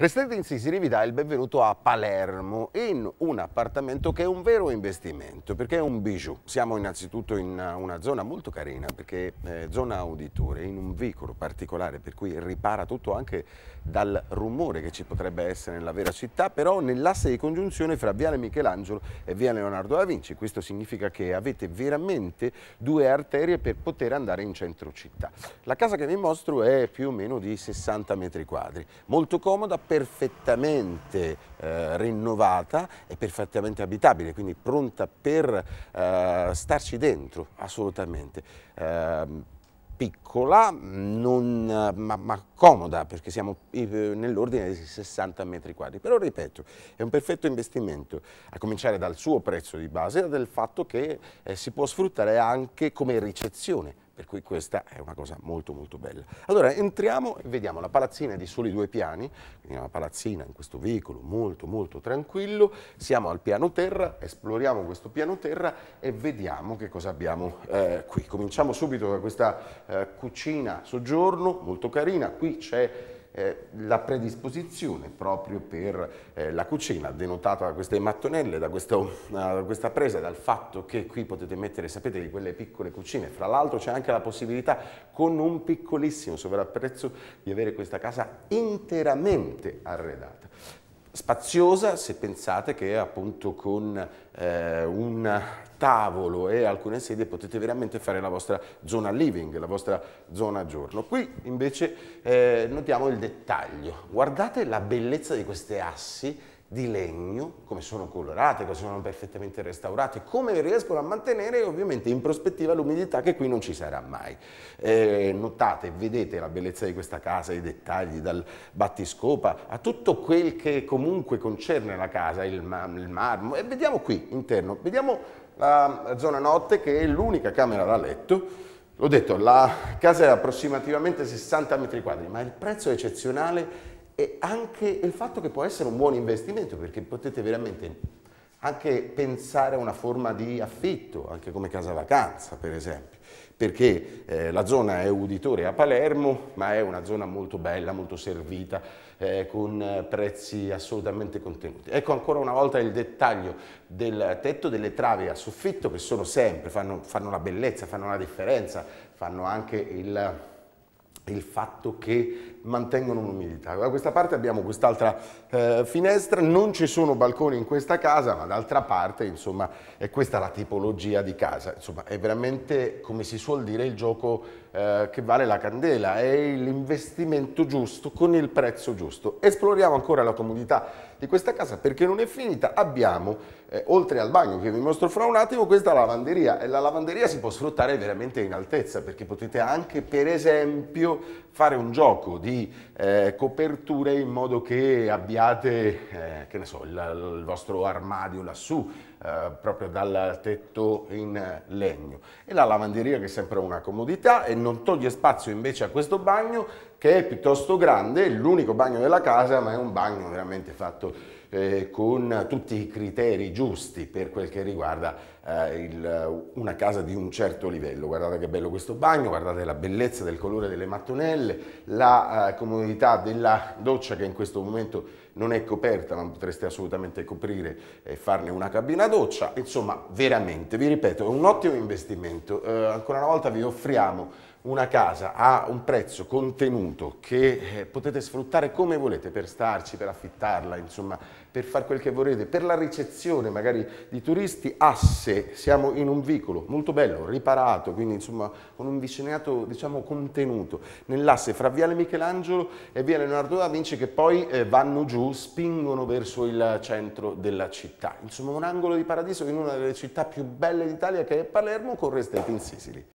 Restate in Sisi vi dà il benvenuto a Palermo in un appartamento che è un vero investimento perché è un bijou. Siamo innanzitutto in eh, una zona molto carina perché è eh, zona auditore, in un vicolo particolare per cui ripara tutto anche dal rumore che ci potrebbe essere nella vera città, però nell'asse di congiunzione fra Viale Michelangelo e Via Leonardo da Vinci. Questo significa che avete veramente due arterie per poter andare in centro città. La casa che vi mostro è più o meno di 60 metri quadri, molto comoda, perfettamente eh, rinnovata e perfettamente abitabile, quindi pronta per eh, starci dentro assolutamente. Eh, piccola, non, ma, ma, comoda, perché siamo eh, nell'ordine dei 60 metri quadri. Però ripeto, è un perfetto investimento, a cominciare dal suo prezzo di base e dal fatto che eh, si può sfruttare anche come ricezione per cui questa è una cosa molto molto bella. Allora entriamo e vediamo la palazzina di soli due piani, quindi una palazzina in questo veicolo molto molto tranquillo, siamo al piano terra, esploriamo questo piano terra e vediamo che cosa abbiamo eh, qui. Cominciamo subito da questa eh, cucina soggiorno, molto carina, qui c'è eh, la predisposizione proprio per eh, la cucina, denotata da queste mattonelle, da, questo, da questa presa, dal fatto che qui potete mettere, sapete, di quelle piccole cucine. Fra l'altro c'è anche la possibilità con un piccolissimo sovrapprezzo di avere questa casa interamente arredata spaziosa se pensate che appunto con eh, un tavolo e alcune sedie potete veramente fare la vostra zona living, la vostra zona giorno. Qui invece eh, notiamo il dettaglio, guardate la bellezza di queste assi di legno, come sono colorate, come sono perfettamente restaurate, come riescono a mantenere ovviamente in prospettiva l'umidità che qui non ci sarà mai. Eh, notate, vedete la bellezza di questa casa, i dettagli dal battiscopa a tutto quel che comunque concerne la casa, il, il marmo. E vediamo qui interno, vediamo la zona notte che è l'unica camera da letto. L'ho detto, la casa è approssimativamente 60 metri quadri, ma il prezzo è eccezionale e anche il fatto che può essere un buon investimento perché potete veramente anche pensare a una forma di affitto, anche come casa vacanza per esempio, perché eh, la zona è uditore a Palermo, ma è una zona molto bella, molto servita, eh, con prezzi assolutamente contenuti. Ecco ancora una volta il dettaglio del tetto, delle travi a soffitto, che sono sempre, fanno, fanno la bellezza, fanno la differenza, fanno anche il, il fatto che mantengono l'umidità. Da questa parte abbiamo quest'altra eh, finestra, non ci sono balconi in questa casa, ma d'altra parte, insomma, è questa la tipologia di casa. Insomma, è veramente, come si suol dire, il gioco eh, che vale la candela, è l'investimento giusto con il prezzo giusto. Esploriamo ancora la comodità di questa casa perché non è finita. Abbiamo, eh, oltre al bagno che vi mostro fra un attimo, questa lavanderia e la lavanderia si può sfruttare veramente in altezza perché potete anche, per esempio, fare un gioco di di eh, coperture in modo che abbiate, eh, che ne so, il, il vostro armadio lassù, eh, proprio dal tetto in legno. E la lavanderia che è sempre una comodità e non toglie spazio invece a questo bagno che è piuttosto grande, l'unico bagno della casa, ma è un bagno veramente fatto eh, con tutti i criteri giusti per quel che riguarda eh, il, una casa di un certo livello. Guardate che bello questo bagno, guardate la bellezza del colore delle mattonelle, la eh, comodità della doccia che in questo momento non è coperta, ma potreste assolutamente coprire e farne una cabina doccia. Insomma, veramente, vi ripeto, è un ottimo investimento. Eh, ancora una volta vi offriamo una casa a un prezzo contenuto che eh, potete sfruttare come volete per starci, per affittarla, insomma, per fare quel che volete, per la ricezione magari di turisti, asse, siamo in un vicolo molto bello, riparato, quindi insomma con un vicinato diciamo contenuto, nell'asse fra Viale Michelangelo e Viale Leonardo da Vinci che poi eh, vanno giù spingono verso il centro della città. Insomma un angolo di paradiso in una delle città più belle d'Italia che è Palermo con Restate in Sicily.